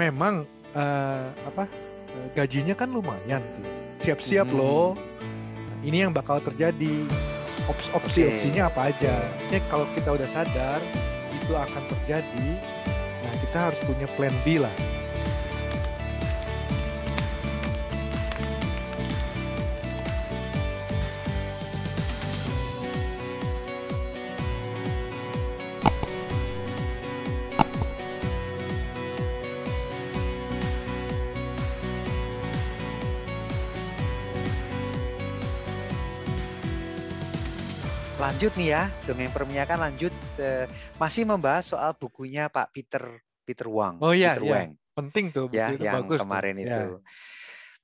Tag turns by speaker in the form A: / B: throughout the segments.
A: memang uh, apa eh, gajinya kan lumayan Siap-siap hmm. loh. Ini yang bakal terjadi. Ops opsi okay. opsinya apa aja. Ini kalau kita udah sadar itu akan terjadi, nah kita harus punya plan B lah.
B: lanjut nih ya, dongeng perminyakan lanjut uh, masih membahas soal bukunya Pak Peter Peter Wang. Oh iya, Peter iya. Wang.
A: penting tuh buku ya, itu yang bagus kemarin tuh. Iya. itu. Ya.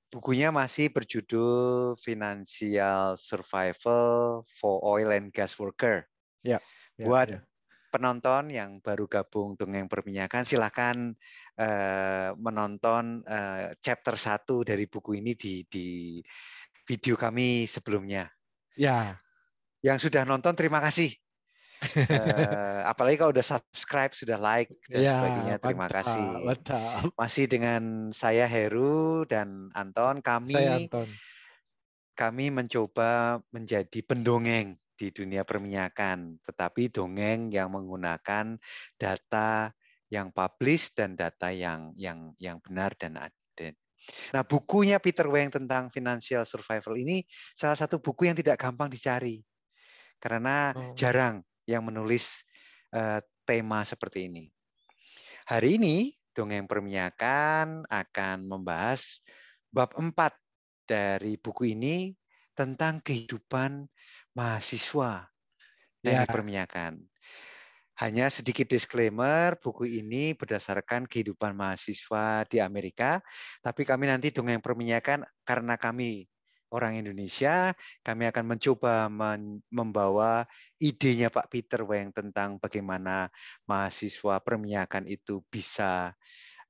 B: Bukunya masih berjudul Financial Survival for Oil and Gas Worker.
A: Ya. ya Buat ya.
B: penonton yang baru gabung dongeng perminyakan, silahkan uh, eh, menonton uh, chapter 1 dari buku ini di di video kami sebelumnya. Ya. Yang sudah nonton terima kasih.
A: uh,
B: apalagi kalau sudah subscribe, sudah like dan ya, sebagainya. Terima kasih. Masih dengan saya Heru dan Anton. Kami saya Anton. kami mencoba menjadi pendongeng di dunia perminyakan, tetapi dongeng yang menggunakan data yang publish dan data yang yang yang benar dan ada. Nah, bukunya Peter Weng tentang financial survival ini salah satu buku yang tidak gampang dicari karena oh. jarang yang menulis uh, tema seperti ini. Hari ini dongeng perminyakan akan membahas bab 4 dari buku ini tentang kehidupan mahasiswa teknik ya. permiakan. Hanya sedikit disclaimer, buku ini berdasarkan kehidupan mahasiswa di Amerika, tapi kami nanti dongeng perminyakan karena kami orang Indonesia. Kami akan mencoba men membawa idenya Pak Peter Weng tentang bagaimana mahasiswa permiakan itu bisa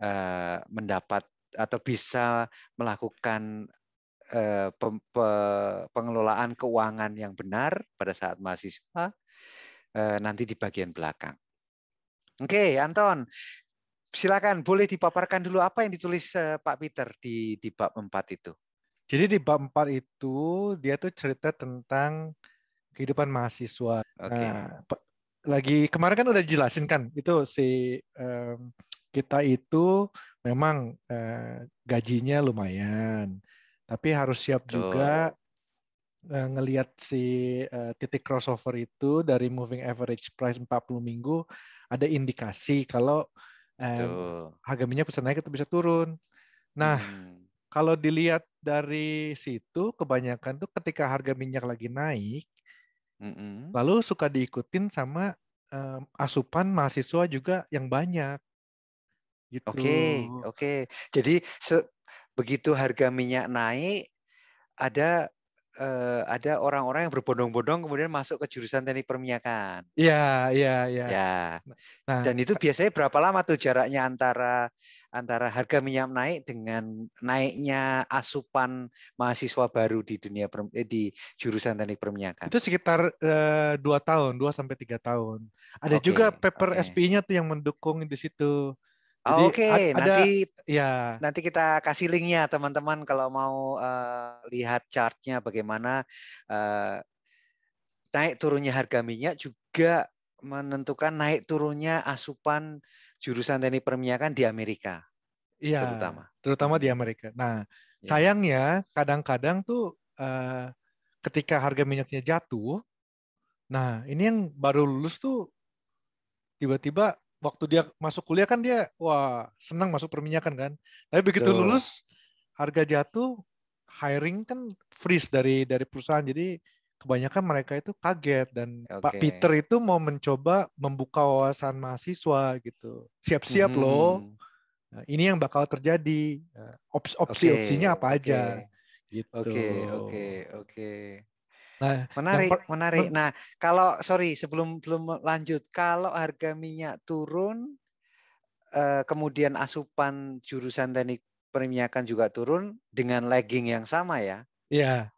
B: uh, mendapat atau bisa melakukan eh, pe pengelolaan keuangan yang benar pada saat mahasiswa uh, nanti di bagian belakang. Oke, okay, Anton, silakan boleh dipaparkan dulu apa yang ditulis Pak Peter di di bab 4 itu.
A: Jadi di bab 4 itu dia tuh cerita tentang kehidupan mahasiswa. Okay. Nah, lagi kemarin kan udah jelasin kan itu si um, kita itu memang uh, gajinya lumayan, tapi harus siap Betul. juga uh, eh, ngelihat si uh, titik crossover itu dari moving average price 40 minggu ada indikasi kalau um, harga minyak bisa naik atau bisa turun. Nah, hmm kalau dilihat dari situ, kebanyakan tuh ketika harga minyak lagi naik, mm-hmm. lalu suka diikutin sama um, asupan mahasiswa juga yang banyak. gitu. oke. Okay,
B: okay. Jadi begitu harga minyak naik, ada uh, ada orang-orang yang berbondong-bondong kemudian masuk ke jurusan teknik perminyakan. Iya, iya, iya. Ya. ya. dan itu biasanya berapa lama tuh jaraknya antara antara harga minyak naik dengan naiknya asupan mahasiswa baru di dunia eh, di jurusan teknik perminyakan. Itu
A: sekitar eh, dua tahun, 2 sampai tiga tahun. Ada okay, juga paper okay. SPI-nya tuh yang mendukung di situ. Oke, okay. nanti ya nanti
B: kita kasih linknya teman-teman kalau mau uh, lihat chartnya bagaimana uh, naik turunnya harga minyak juga menentukan naik turunnya asupan jurusan teknik perminyakan di Amerika.
A: Iya. Terutama. Terutama di Amerika. Nah, ya. sayangnya kadang-kadang tuh uh, ketika harga minyaknya jatuh, nah ini yang baru lulus tuh tiba-tiba waktu dia masuk kuliah kan dia wah senang masuk perminyakan kan. Tapi begitu tuh. lulus harga jatuh, hiring kan freeze dari dari perusahaan. Jadi kebanyakan mereka itu kaget dan okay. Pak Peter itu mau mencoba membuka wawasan mahasiswa gitu. Siap-siap hmm. hmm loh. Hmm. Nah, ini yang bakal terjadi. Nah, opsi-opsinya okay. apa aja okay. gitu. Oke, okay, oke, okay,
B: oke. Okay.
A: Nah, menarik, per- menarik.
B: Nah, kalau sorry sebelum belum lanjut, kalau harga minyak turun eh, kemudian asupan jurusan teknik perminyakan juga turun dengan lagging yang sama ya. Iya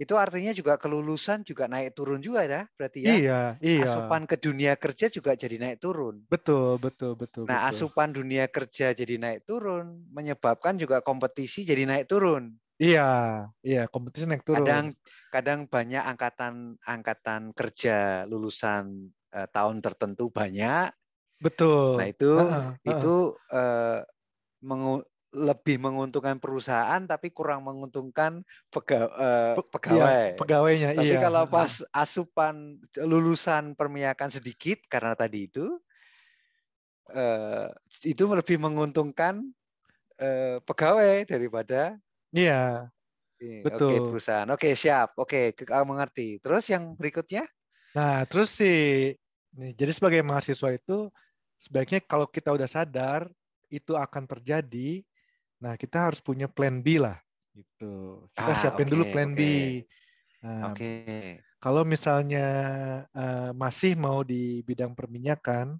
B: itu artinya juga kelulusan juga naik turun juga ya berarti ya iya, iya. asupan ke dunia kerja juga jadi naik turun betul betul betul nah betul. asupan dunia kerja jadi naik turun menyebabkan juga kompetisi jadi naik turun
A: iya iya kompetisi naik turun kadang
B: kadang banyak angkatan angkatan kerja lulusan eh, tahun tertentu banyak
A: betul nah itu uh,
B: uh. itu eh, mengu lebih menguntungkan perusahaan tapi kurang menguntungkan pega, uh, pegawai. Iya, pegawainya tapi iya. kalau pas asupan lulusan permiakan sedikit karena tadi itu uh, itu lebih menguntungkan uh, pegawai daripada
A: Iya.
B: Ini. Betul. Oke, perusahaan. Oke, siap. Oke, mengerti. Terus
A: yang berikutnya? Nah, terus sih nih, jadi sebagai mahasiswa itu sebaiknya kalau kita udah sadar itu akan terjadi Nah, kita harus punya plan B lah gitu. Kita ah, siapin okay, dulu plan okay. B.
B: Nah, Oke. Okay.
A: Kalau misalnya uh, masih mau di bidang perminyakan,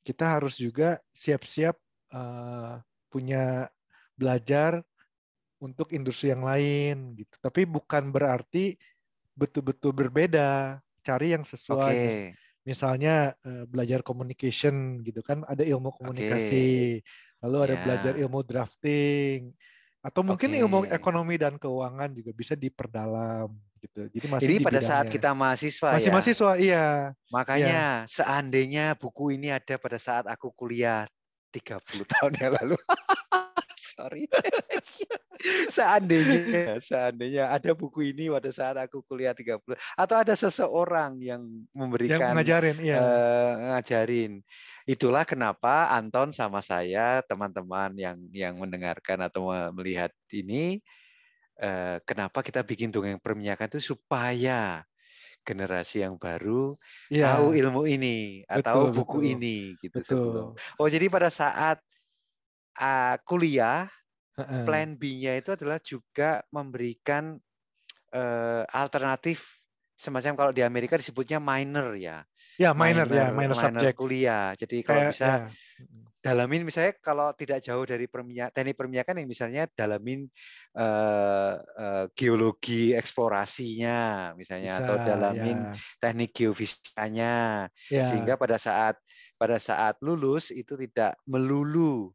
A: kita harus juga siap-siap uh, punya belajar untuk industri yang lain gitu. Tapi bukan berarti betul-betul berbeda. Cari yang sesuai. Okay. Misalnya eh, belajar communication gitu kan, ada ilmu komunikasi. Lalu ada yeah. belajar ilmu drafting atau mungkin okay. ilmu ekonomi dan keuangan juga bisa diperdalam gitu. Jadi masih Jadi pada saat kita
B: mahasiswa masih ya.
A: mahasiswa iya.
B: Makanya yeah. seandainya buku ini ada pada saat aku kuliah 30 tahun yang lalu. Sorry. seandainya seandainya ada buku ini pada saat aku kuliah 30 atau ada seseorang yang memberikan yang eh, ngajarin iya. Uh, ngajarin itulah kenapa Anton sama saya teman-teman yang yang mendengarkan atau melihat ini eh, kenapa kita bikin dongeng perminyakan itu supaya generasi yang baru ya. tahu ilmu ini betul, atau buku betul. ini gitu betul. Oh jadi pada saat uh, kuliah plan B-nya itu adalah juga memberikan uh, alternatif semacam kalau di Amerika disebutnya minor ya.
A: Ya, ya minor, minor ya minor, minor subjek
B: kuliah. Jadi kalau Kayak, bisa ya. dalamin misalnya kalau tidak jauh dari perminyak teknik perminyakan yang misalnya dalamin uh, uh, geologi eksplorasinya misalnya bisa, atau dalamin ya. teknik geofisikanya ya. sehingga pada saat pada saat lulus itu tidak melulu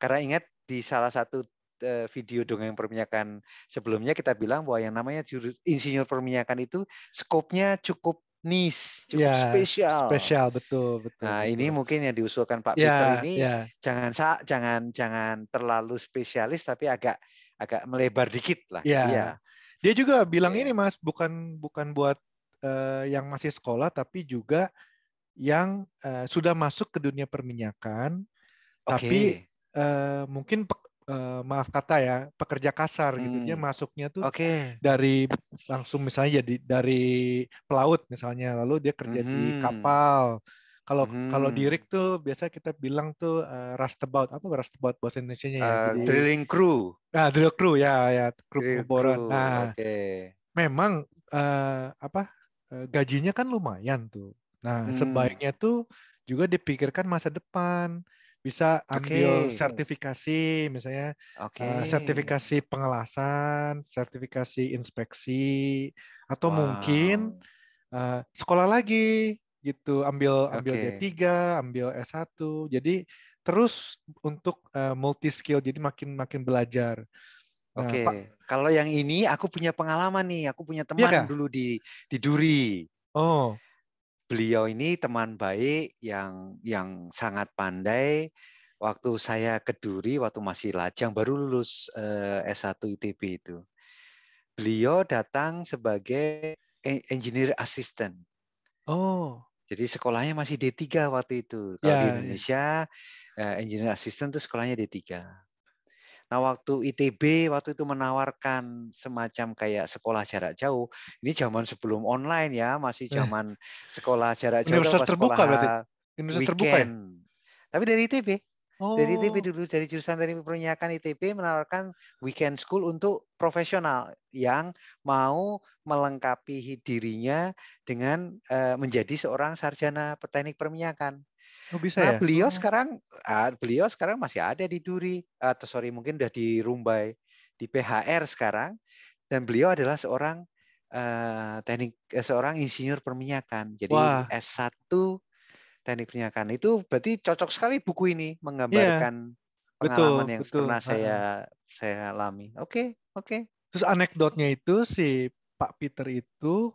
B: karena ingat di salah satu eh, video dongeng perminyakan sebelumnya kita bilang bahwa yang namanya insinyur perminyakan itu skopnya cukup niche, cukup yeah, spesial. Spesial betul betul. Nah betul. ini mungkin yang diusulkan Pak yeah, Peter ini yeah. jangan
A: jangan jangan terlalu spesialis tapi agak agak melebar dikit lah. Yeah. Iya. Dia juga bilang yeah. ini Mas bukan bukan buat uh, yang masih sekolah tapi juga yang uh, sudah masuk ke dunia perminyakan okay. tapi uh, mungkin Eh, maaf kata ya pekerja kasar hmm. gitu dia hmm. masuknya tuh okay. dari langsung misalnya jadi dari pelaut misalnya lalu dia kerja hmm. di kapal kalau hmm. kalau dirik tuh biasa kita bilang tuh uh, eh, rustabout apa rustabout bahasa Indonesia-nya ya uh, jadi, drilling crew ah drill crew ya ya kru pengeboran nah okay. memang uh, apa gajinya kan lumayan tuh nah hmm. sebaiknya tuh juga dipikirkan masa depan bisa ambil okay. sertifikasi misalnya okay. uh, eh, sertifikasi pengelasan, sertifikasi inspeksi atau wow. mungkin uh, eh, sekolah lagi gitu, ambil ambil okay. D3, ambil S1. Jadi terus untuk uh, eh, multi skill jadi makin makin belajar. Nah, Oke, okay. kalau yang ini
B: aku punya pengalaman nih, aku punya iya teman iya dulu di di Duri. Oh beliau ini teman baik yang yang sangat pandai. Waktu saya keduri, waktu masih lajang, baru lulus eh, S1 ITB itu. Beliau datang sebagai engineer assistant. Oh. Jadi sekolahnya masih D3 waktu itu. Kalau yeah. di ya, ya. Indonesia, eh, engineer assistant itu sekolahnya D3. Nah, waktu ITB waktu itu menawarkan semacam kayak sekolah jarak jauh. Ini zaman sebelum online ya, masih zaman sekolah jarak jauh. Universitas terbuka sekolah berarti. Universitas weekend. terbuka. Ya? Tapi dari ITB. Oh. Dari ITB dulu dari jurusan dari perminyakan ITB menawarkan weekend school untuk profesional yang mau melengkapi dirinya dengan eh, menjadi seorang sarjana teknik perminyakan. Oh, bisa nah, ya? beliau hmm. sekarang ah, beliau sekarang masih ada di Duri ah, atau sorry mungkin sudah di Rumbai di PHR sekarang dan beliau adalah seorang uh, teknik eh, seorang insinyur perminyakan. Jadi Wah. S1 teknik perminyakan. Itu berarti cocok sekali buku ini menggambarkan yeah. Iya. pengalaman betul, yang betul. pernah saya saya alami. Oke, okay, oke. Okay.
A: Terus anekdotnya itu si Pak Peter itu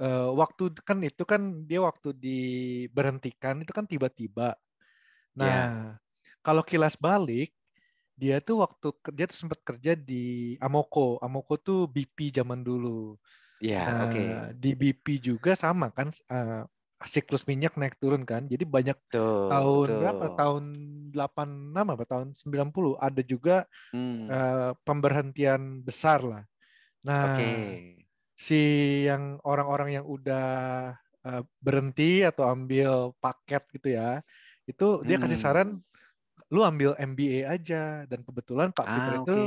A: uh, waktu kan itu kan dia waktu diberhentikan itu kan tiba-tiba. Nah, yeah. kalau kilas balik dia tuh waktu dia tuh sempat kerja di Amoco. Amoco tuh BP zaman dulu. Iya, yeah, nah, oke. Okay. Di BP juga sama kan uh, siklus minyak naik turun kan. Jadi banyak tuh, tahun tuh. berapa? Tahun 86 apa tahun 90 ada juga hmm. uh, pemberhentian besar lah. Nah, okay si yang orang-orang yang udah uh, berhenti atau ambil paket gitu ya, itu dia kasih hmm. saran lu ambil MBA aja dan kebetulan Pak ah, Peter itu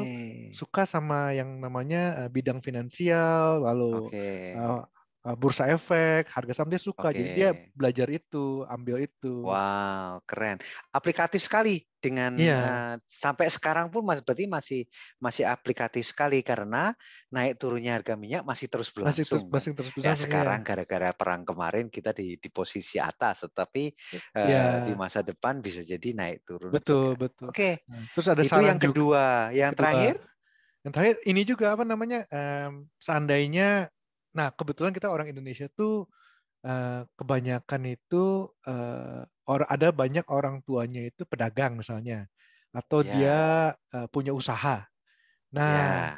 A: suka sama yang namanya uh, bidang finansial lalu okay. uh, eh, Eh, bursa efek, harga saham dia suka. Okay. Jadi dia belajar itu, ambil itu.
B: Wow, keren. Aplikatif sekali dengan yeah. Iya. uh, sampai sekarang pun masih berarti masih masih aplikatif sekali karena naik turunnya harga minyak masih terus berlangsung. Masih terus, masih ya, terus berlangsung. Ya, sekarang gara-gara perang kemarin kita di di posisi atas, tetapi uh, di masa depan bisa jadi naik turun. Betul, juga.
A: betul. Oke. Okay. Nah, terus ada itu yang
B: kedua, yang terakhir
A: yang terakhir ini juga apa namanya um, seandainya Nah, kebetulan kita orang Indonesia tuh uh, kebanyakan itu uh, or, ada banyak orang tuanya itu pedagang misalnya atau yeah. dia uh, punya usaha. Nah, yeah.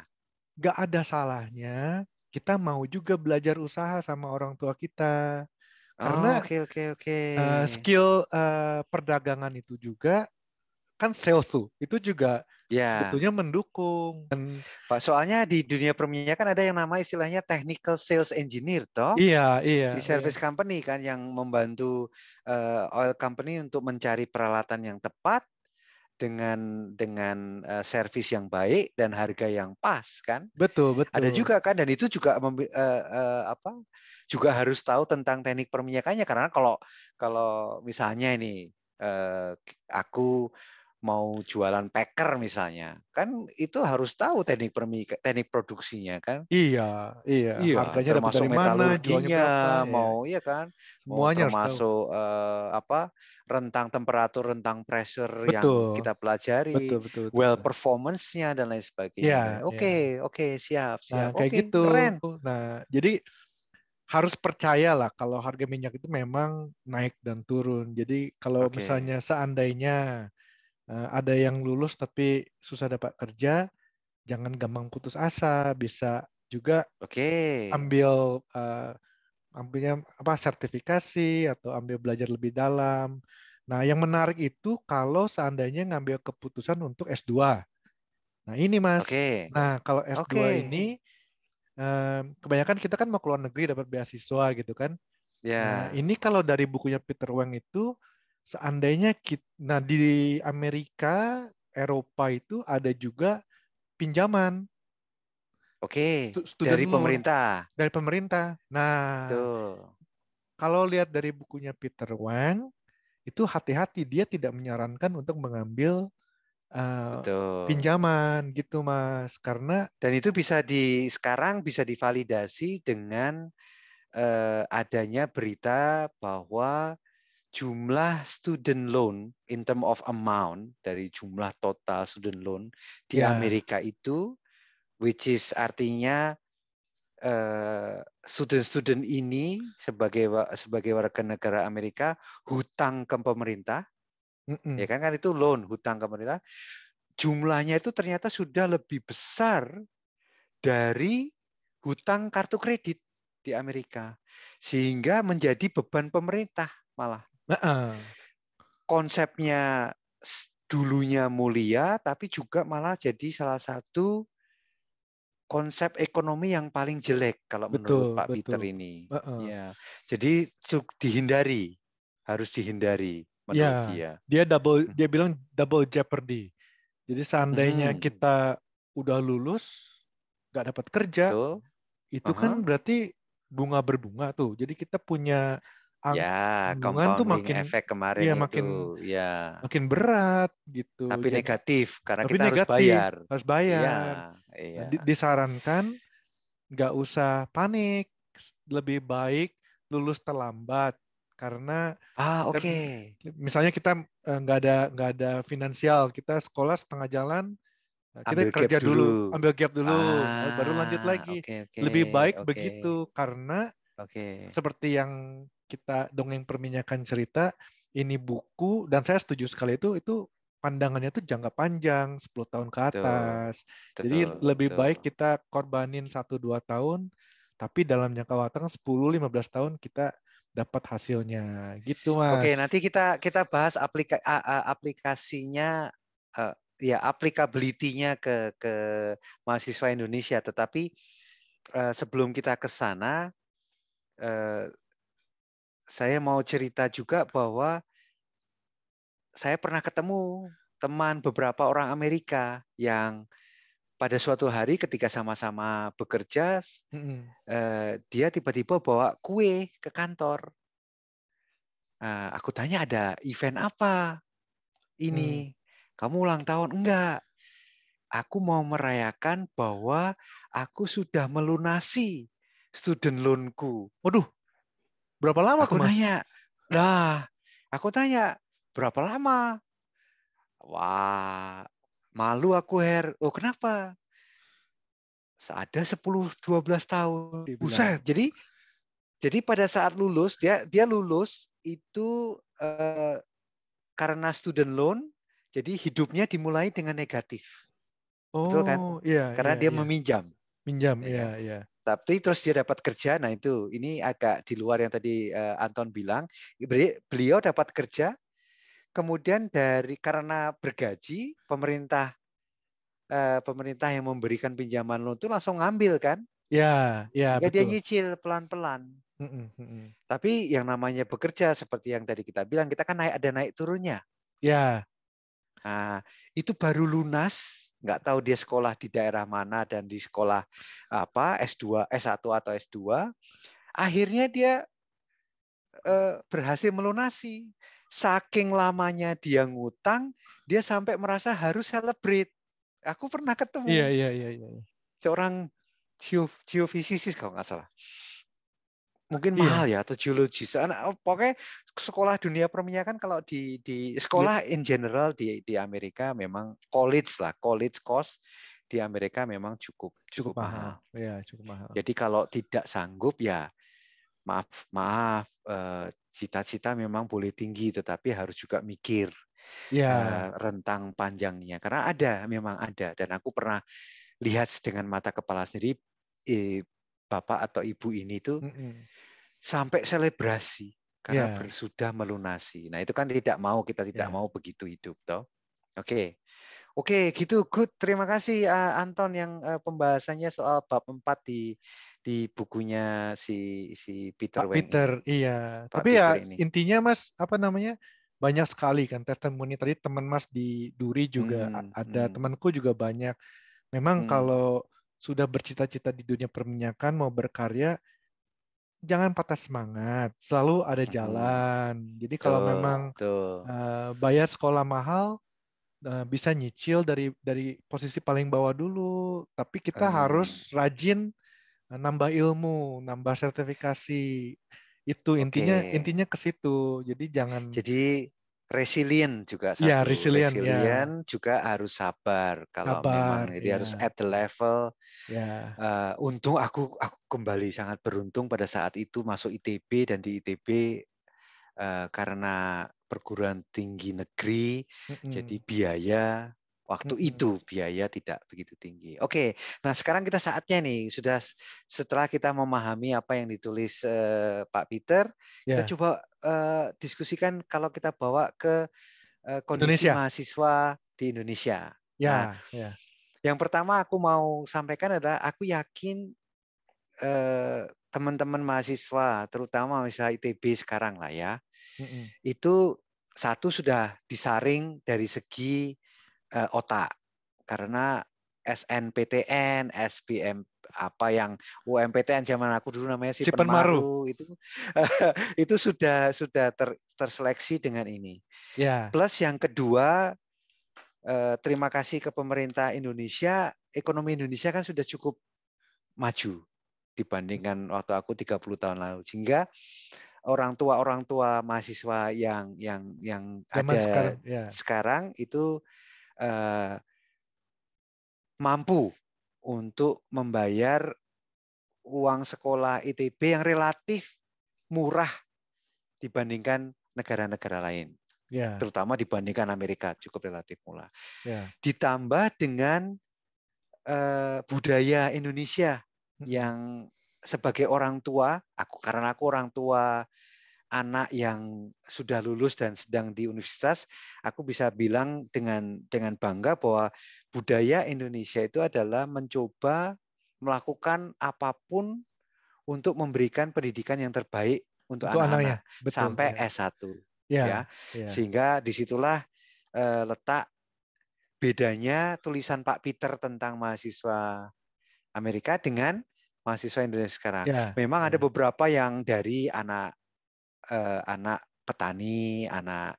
A: gak ada salahnya kita mau juga belajar usaha sama orang tua kita. Karena oh, okay, okay, okay. Uh, skill uh, perdagangan itu juga kan sales tuh. Itu juga
B: ya. sebetulnya
A: mendukung. Pak, soalnya di dunia perminyakan
B: ada yang nama istilahnya technical sales engineer toh? Iya, iya. Di iya. service iya. company kan yang membantu uh, oil company untuk mencari peralatan yang tepat dengan dengan uh, service yang baik dan harga yang pas kan betul betul ada juga kan dan itu juga uh, uh, apa juga harus tahu tentang teknik perminyakannya karena kalau kalau misalnya ini uh, aku mau jualan packer misalnya kan itu harus tahu teknik permi teknik produksinya kan
A: iya iya, iya harganya termasuk dari metalurginya mana, iya. mau ya. kan semuanya mau termasuk
B: uh, apa rentang temperatur rentang pressure betul. yang kita pelajari betul, betul, betul, well performance-nya dan lain sebagainya iya, oke oke
A: iya. oke siap nah, siap nah, kayak okay, gitu keren. nah jadi harus percayalah kalau harga minyak itu memang naik dan turun. Jadi kalau okay. misalnya seandainya Eh, ada yang lulus tapi susah dapat kerja, jangan gampang putus asa, bisa juga okay. ambil uh, ambilnya apa sertifikasi atau ambil belajar lebih dalam. Nah, yang menarik itu kalau seandainya ngambil keputusan untuk S2. Nah, ini Mas. Okay. Nah, kalau S2 okay. ini um, kebanyakan kita kan mau keluar negeri dapat beasiswa gitu kan. Yeah. Nah, ini kalau dari bukunya Peter Wang itu seandainya kita, nah di Amerika, Eropa itu ada juga pinjaman. Oke. Okay, dari loan. pemerintah. Dari pemerintah. Nah, Tuh. kalau lihat dari bukunya Peter Wang, itu hati-hati dia tidak menyarankan untuk mengambil uh, pinjaman gitu mas karena
B: dan itu bisa di sekarang bisa divalidasi dengan uh, adanya berita bahwa jumlah student loan in term of amount dari jumlah total student loan di yeah. Amerika itu which is artinya eh, student-student uh, ini sebagai sebagai warga negara Amerika hutang ke pemerintah mm -mm. ya kan kan itu loan hutang ke pemerintah jumlahnya itu ternyata sudah lebih besar dari hutang kartu kredit di Amerika sehingga menjadi beban pemerintah malah Nah, konsepnya dulunya mulia, tapi juga malah jadi salah satu konsep ekonomi yang paling jelek kalau betul, menurut Pak betul. Peter ini. Uh -uh. Ya, jadi dihindari, harus dihindari
A: menurut ya, dia. Dia double, hmm. dia bilang double jeopardy. Jadi seandainya hmm. kita udah lulus, nggak dapat kerja, betul. itu uh -huh. kan berarti bunga berbunga tuh. Jadi kita punya ya, kandungan tuh makin efek kemarin ya, itu. makin ya. makin berat gitu. Tapi
B: Jadi, negatif karena tapi kita negatif, harus bayar.
A: Harus iya, bayar. Ya, iya. Nah, disarankan nggak usah panik, lebih baik lulus terlambat karena ah oke okay. misalnya kita eh, nggak ada nggak ada finansial kita sekolah setengah jalan eh, kita ambil kerja dulu. dulu ambil gap dulu ah, baru lanjut lagi okay, okay, lebih baik okay. begitu karena okay. seperti yang kita dongeng perminyakan cerita ini buku dan saya setuju sekali itu itu pandangannya tuh jangka panjang 10 tahun ke atas. Betul, Jadi lebih betul. baik kita korbanin 1 dua tahun tapi dalam jangka waktu 10 15 tahun kita dapat hasilnya gitu Mas. Oke,
B: nanti kita kita bahas aplika, aplikasinya e, ya applicability ke ke mahasiswa Indonesia tetapi e, sebelum kita ke sana e, saya mau cerita juga bahwa saya pernah ketemu teman beberapa orang Amerika yang pada suatu hari ketika sama-sama bekerja mm-hmm. eh, dia tiba-tiba bawa kue ke kantor. Nah, aku tanya ada event apa ini? Mm. Kamu ulang tahun enggak? Aku mau merayakan bahwa aku sudah melunasi student loanku. Waduh, Berapa lama aku tuh, Mas? nanya. Nah, aku tanya, berapa lama? Wah, malu aku Her. Oh, kenapa? Ada 10 12 tahun. Buset. Jadi jadi pada saat lulus dia dia lulus itu uh, karena student loan, jadi hidupnya dimulai dengan negatif.
A: Oh, Betul kan? Oh, iya, Karena iya, dia iya. meminjam. Minjam, ya, iya, iya. Kan?
B: iya tapi terus dia dapat kerja nah itu ini agak di luar yang tadi eh, Anton bilang beliau dapat kerja kemudian dari karena bergaji pemerintah eh, pemerintah yang memberikan pinjaman loan itu langsung ngambil kan ya ya, Jadi ya, betul. dia nyicil pelan-pelan tapi yang namanya bekerja seperti yang tadi kita bilang kita kan naik ada naik turunnya ya nah, itu baru lunas nggak tahu dia sekolah di daerah mana dan di sekolah apa S2, S1 atau S2, akhirnya dia eh, berhasil melunasi. Saking lamanya dia ngutang, dia sampai merasa harus celebrate. Aku pernah ketemu. Iya, iya, iya, yeah. Iya. Seorang geofisikis geofisisis kalau nggak salah mungkin iya. mahal ya atau sana oh, Pokoknya sekolah dunia perminyakan kalau di di sekolah iya. in general di di Amerika memang college lah, college cost di Amerika memang cukup cukup, cukup mahal. mahal.
A: Ya, cukup mahal.
B: Jadi kalau tidak sanggup ya maaf maaf eh, cita-cita memang boleh tinggi tetapi harus juga mikir
A: ya.
B: rentang panjangnya karena ada memang ada dan aku pernah lihat dengan mata kepala sendiri eh, bapak atau ibu ini tuh mm -hmm. sampai selebrasi karena yeah. bersudah melunasi. Nah, itu kan tidak mau kita tidak yeah. mau begitu hidup toh. Oke. Okay. Oke, okay, gitu good. Terima kasih uh, Anton yang uh, pembahasannya soal bab 4 di di bukunya si si Peter Pak Peter,
A: iya. Pak Tapi ya, Peter ya ini. intinya Mas apa namanya? banyak sekali kan testimoni tadi teman Mas di Duri juga hmm, ada, hmm. temanku juga banyak. Memang hmm. kalau sudah bercita-cita di dunia perminyakan mau berkarya jangan patah semangat selalu ada jalan jadi kalau tuh, memang tuh. Eh, uh, bayar sekolah mahal uh, bisa nyicil dari dari posisi paling bawah dulu tapi kita hmm. harus rajin eh, nambah ilmu nambah sertifikasi itu intinya intinya ke situ jadi jangan jadi resilient juga ya, satu. Ya, resilient, resilient ya. juga
B: harus sabar kalau sabar, memang jadi ya. harus at the level. Ya. Uh, untung aku aku kembali sangat beruntung pada saat itu masuk ITB dan di ITB uh, eh, karena perguruan tinggi negeri mm-hmm. jadi biaya waktu mm-hmm. itu biaya tidak begitu tinggi. Oke, nah sekarang kita saatnya nih sudah setelah kita memahami apa yang ditulis uh, Pak Peter, yeah. kita ya. coba Eh, diskusikan kalau kita bawa ke eh, kondisi Indonesia. mahasiswa di Indonesia.
A: Ya, nah, ya.
B: Yang pertama aku mau sampaikan adalah aku yakin eh, teman-teman mahasiswa, terutama misalnya ITB sekarang lah ya, mm-hmm. itu satu sudah disaring dari segi eh, otak karena SNPTN, SBM apa yang UMPTN zaman aku dulu namanya si Penmaru itu itu sudah sudah ter, terseleksi dengan ini. Ya. Plus yang kedua eh, terima kasih ke pemerintah Indonesia, ekonomi Indonesia kan sudah cukup maju dibandingkan waktu aku 30 tahun lalu. Sehingga orang tua orang tua mahasiswa yang yang yang Zaman ada sekarang, ya. sekarang itu eh, mampu untuk membayar uang sekolah ITB yang relatif murah dibandingkan negara-negara lain, yeah. terutama dibandingkan Amerika cukup relatif murah. Yeah. Ditambah dengan uh, budaya Indonesia hmm. yang sebagai orang tua, aku karena aku orang tua anak yang sudah lulus dan sedang di universitas, aku bisa bilang dengan dengan bangga bahwa budaya Indonesia itu adalah mencoba melakukan apapun untuk memberikan pendidikan yang terbaik untuk, untuk anak-anak sampai ya. S1 ya, ya. ya. Sehingga disitulah uh, letak bedanya tulisan Pak Peter tentang mahasiswa Amerika dengan mahasiswa Indonesia sekarang. Ya, Memang ya. ada beberapa yang dari anak eh, anak petani, anak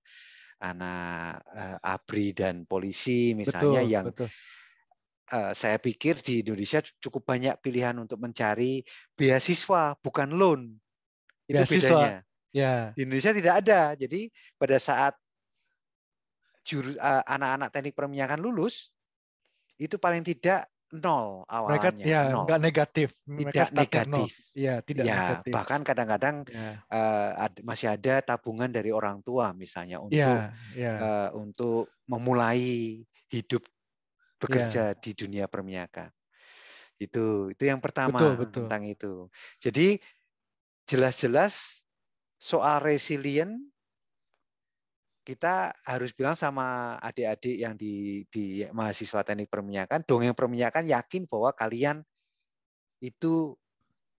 B: anak eh, ABRI dan polisi misalnya betul, yang betul. Uh, saya pikir di Indonesia cukup banyak pilihan untuk mencari beasiswa bukan loan. Itu beasiswa. bedanya. yeah. Di Indonesia tidak ada. Jadi pada saat juru eh, anak-anak teknik perminyakan lulus itu paling tidak nol awalnya. Mereka, ya, nol. Enggak negatif. tidak negatif. Nol. Ya, tidak ya, negatif. Bahkan kadang-kadang ya. uh, ad, masih ada tabungan dari orang tua misalnya ya, untuk ya, ya. Uh, untuk memulai hidup bekerja ya. di dunia perminyakan. Itu itu yang pertama betul, betul. tentang itu. Jadi jelas-jelas soal resilient kita harus bilang sama adik-adik yang di, di mahasiswa teknik perminyakan, dongeng perminyakan yakin bahwa kalian itu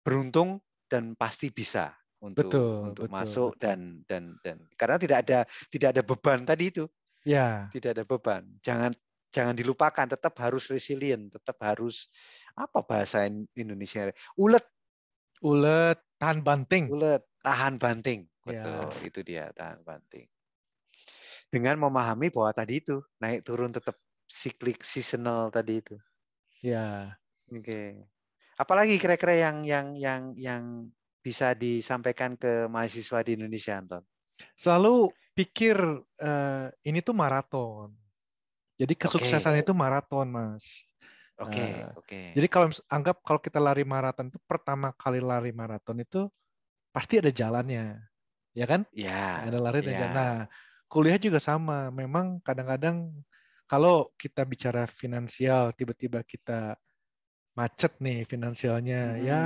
B: beruntung dan pasti bisa
A: untuk betul, untuk betul, masuk
B: dan dan dan karena tidak ada tidak ada beban tadi itu. Ya. Tidak ada beban. Jangan jangan dilupakan, tetap harus resilient, tetap harus apa bahasa Indonesia? Ulet. Ulet tahan banting. Ulet tahan banting. Ya. Betul, ya. itu dia tahan banting dengan memahami bahwa tadi itu naik turun tetap siklik seasonal tadi itu. Ya. Oke. Okay. Apalagi kira-kira yang yang yang yang bisa disampaikan ke mahasiswa di Indonesia, Anton?
A: Selalu pikir uh, ini tuh maraton. Jadi kesuksesan okay. itu maraton, Mas. Oke, okay, uh, eh, oke. Okay. Jadi kalau anggap kalau kita lari maraton itu pertama kali lari maraton itu pasti ada jalannya. Ya kan? Iya. Yeah, ada lari dan yeah. jalan. Nah, kuliah juga sama. Memang kadang-kadang kalau kita bicara finansial, tiba-tiba kita macet nih finansialnya. Hmm. Ya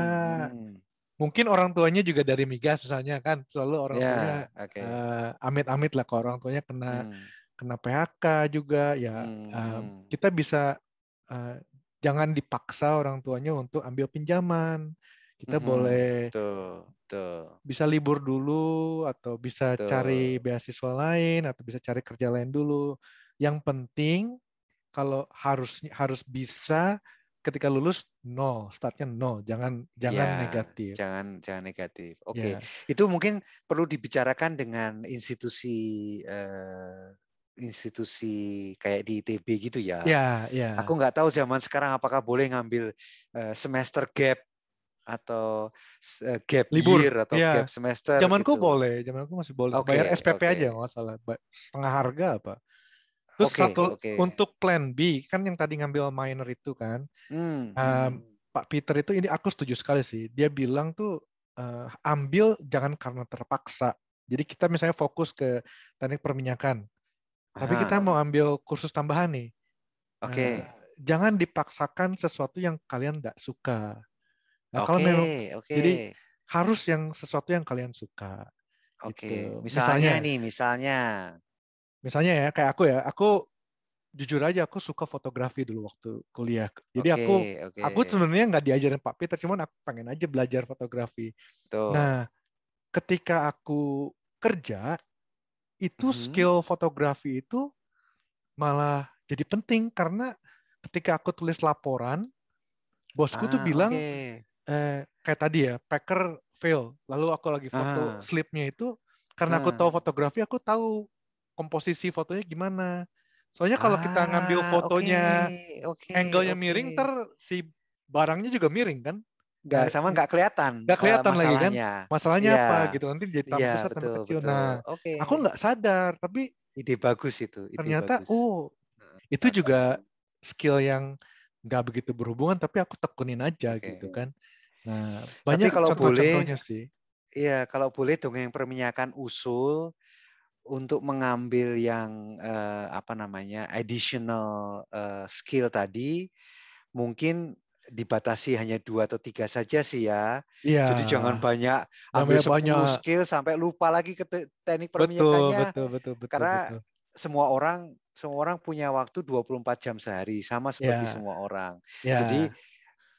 A: hmm. mungkin orang tuanya juga dari migas misalnya kan selalu orang yeah, tuanya okay. uh, eh, amit-amit lah kalau orang tuanya kena hmm. kena PHK juga ya hmm. uh, kita bisa uh, jangan dipaksa orang tuanya untuk ambil pinjaman kita mm -hmm. boleh tuh, tuh. bisa libur dulu atau bisa tuh. cari beasiswa lain atau bisa cari kerja lain dulu yang penting kalau harus harus bisa ketika lulus no startnya no jangan jangan ya,
B: negatif jangan jangan negatif oke okay. ya. itu mungkin perlu dibicarakan dengan institusi eh, institusi kayak di ITB gitu ya ya ya aku nggak tahu zaman sekarang apakah boleh ngambil eh, semester gap atau eh, gap libur year atau yeah. gap semester. Zamanku
A: gitu. boleh, zamanku masih boleh. Okay, Bayar SPP okay. aja nggak salah, setengah harga apa. Terus okay, satu okay. untuk plan B kan yang tadi ngambil minor itu kan, hmm, um, Pak Peter itu ini aku setuju sekali sih. Dia bilang tuh uh, ambil jangan karena terpaksa. Jadi kita misalnya fokus ke teknik perminyakan, tapi kita mau ambil kursus tambahan nih. Oke. Okay. Uh, eh, jangan dipaksakan sesuatu yang kalian tidak suka.
B: Nah, okay, kalau memang okay. jadi
A: harus yang sesuatu yang kalian suka. Oke, okay. gitu. misalnya, misalnya nih, misalnya. Misalnya ya, kayak aku ya, aku jujur aja aku suka fotografi dulu waktu kuliah. Jadi okay, aku okay. aku sebenarnya nggak diajarin Pak Peter, cuman aku pengen aja belajar fotografi. Tuh. Nah, ketika aku kerja itu mm -hmm. skill fotografi itu malah jadi penting karena ketika aku tulis laporan, bosku ah, tuh bilang okay eh, kayak tadi ya Packer fail lalu aku lagi foto ah. slipnya itu karena ah. aku tahu ah. fotografi aku tahu komposisi fotonya gimana soalnya kalau ah, kita ngambil fotonya okay, okay, angle-nya okay. miring ter si barangnya juga miring kan Gak sama nggak kelihatan. Nggak kelihatan lagi kan. Masalahnya yeah. Iya. apa gitu nanti jadi tambah yeah, besar betul, kecil. Betul. Nah, okay. aku nggak sadar tapi ide bagus itu. Ide ternyata bagus. oh nah, itu nah, nah. juga skill yang nggak begitu berhubungan tapi aku tekunin aja okay. gitu kan. Nah, banyak Tapi kalau contoh boleh, sih.
B: Iya, kalau boleh dongeng perminyakan usul untuk mengambil yang eh, apa namanya additional eh, skill tadi, mungkin dibatasi hanya dua atau tiga saja sih ya.
A: Iya. Jadi jangan
B: banyak ambil banyak. skill sampai lupa lagi ke teknik perminyakannya. Betul, betul, betul, betul. Karena betul. semua orang semua orang punya waktu 24 jam sehari sama seperti yeah. semua orang. Yeah. Jadi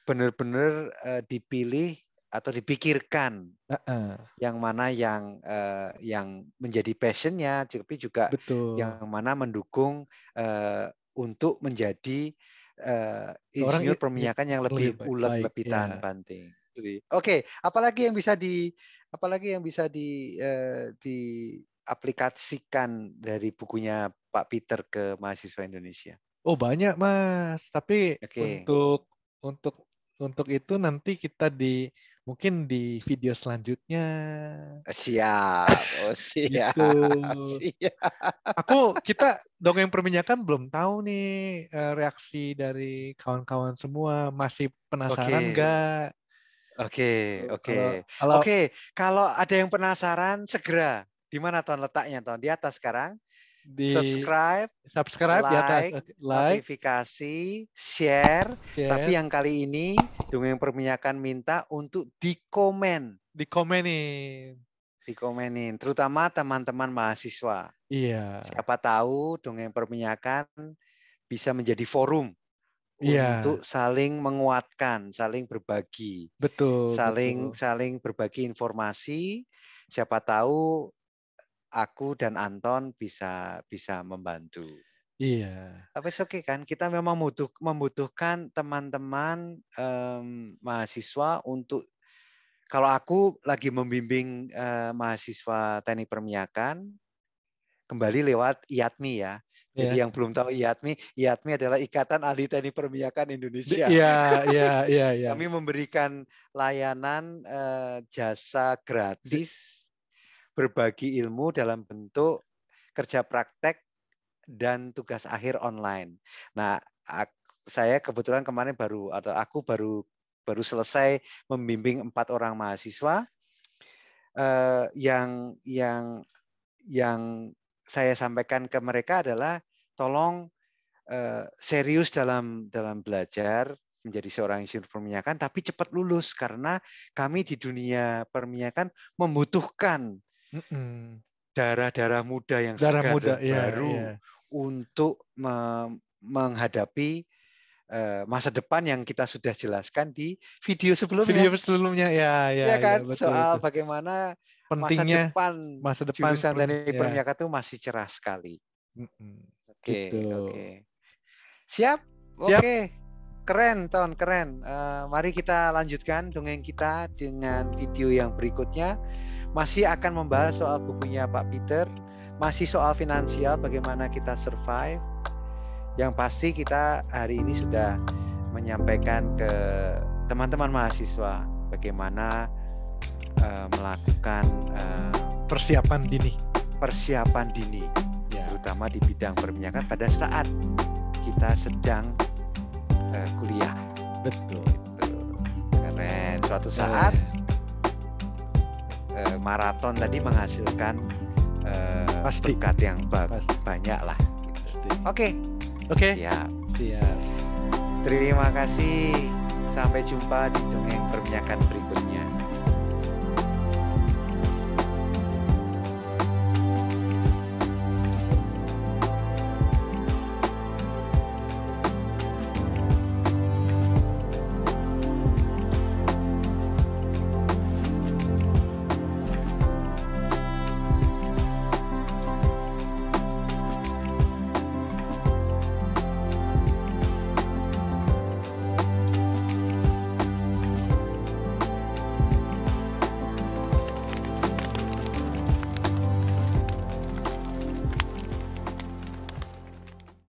B: benar-benar uh, eh, dipilih atau dipikirkan uh -uh. yang mana yang uh, yang menjadi passionnya tapi juga Betul. yang mana mendukung uh, untuk menjadi uh, insinyur perminyakan yang lebih, ulet like, lebih iya. tahan yeah. banting. Oke, okay. apalagi yang bisa di apalagi yang bisa di uh, diaplikasikan dari bukunya Pak Peter ke mahasiswa Indonesia.
A: Oh banyak mas, tapi okay. untuk untuk untuk itu nanti kita di mungkin di video selanjutnya. Siap, oh, siap. gitu. siap. Aku kita dong yang perminyakan belum tahu nih eh, reaksi dari kawan-kawan semua masih penasaran nggak? Oke, gitu. oke. Oke,
B: kalau ada yang penasaran segera di mana ton letaknya ton di atas sekarang
A: di subscribe,
B: subscribe like, di atas, like, notifikasi, share. share. Tapi yang kali ini dongeng perminyakan minta untuk dikomen. Dikomenin. Dikomenin, terutama teman-teman mahasiswa. Iya. Siapa tahu dongeng perminyakan bisa menjadi forum
A: yeah. untuk
B: saling menguatkan, saling berbagi.
A: Betul. Saling betul.
B: saling berbagi informasi. Siapa tahu aku dan Anton bisa bisa membantu. Iya. Tapi oke okay kan kita memang butuh, membutuhkan teman-teman um, mahasiswa untuk kalau aku lagi membimbing uh, mahasiswa teknik permiakan kembali lewat IATMI ya. Jadi yeah. yang belum tahu IATMI, IATMI adalah Ikatan Ahli Teknik Permiakan Indonesia. Iya, iya, iya, iya. Kami memberikan layanan uh, jasa gratis berbagi ilmu dalam bentuk kerja praktek dan tugas akhir online. Nah, saya kebetulan kemarin baru atau aku baru baru selesai membimbing empat orang mahasiswa eh, yang yang yang saya sampaikan ke mereka adalah tolong eh, serius dalam dalam belajar menjadi seorang insinyur perminyakan tapi cepat lulus karena kami di dunia perminyakan membutuhkan darah-darah muda yang darah segar muda, dan iya, baru ya. untuk me menghadapi e, masa depan yang kita sudah jelaskan di video sebelumnya. Video sebelumnya ya ya. Ya kan ya, betul, soal betul. bagaimana pentingnya masa depan masa depan jurusan teknik ya. itu masih cerah sekali. Oke mm-hmm. oke. Okay, gitu. okay. Siap. Oke. Okay. Keren, Ton, keren. Uh, mari kita lanjutkan dongeng kita dengan video yang berikutnya masih akan membahas soal bukunya Pak Peter, masih soal finansial bagaimana kita survive. Yang pasti kita hari ini sudah menyampaikan ke teman-teman mahasiswa bagaimana uh, melakukan uh, persiapan dini, persiapan dini, ya. terutama di bidang perminyakan pada saat kita sedang uh, kuliah. Betul. Betul. Gitu. Keren. Suatu saat eh, maraton tadi menghasilkan eh, Pasti. berkat yang ba Pasti. banyak lah.
A: Oke. Okay. Oke. Okay. Siap.
B: Siap. Terima kasih. Sampai jumpa di dongeng perminyakan berikutnya.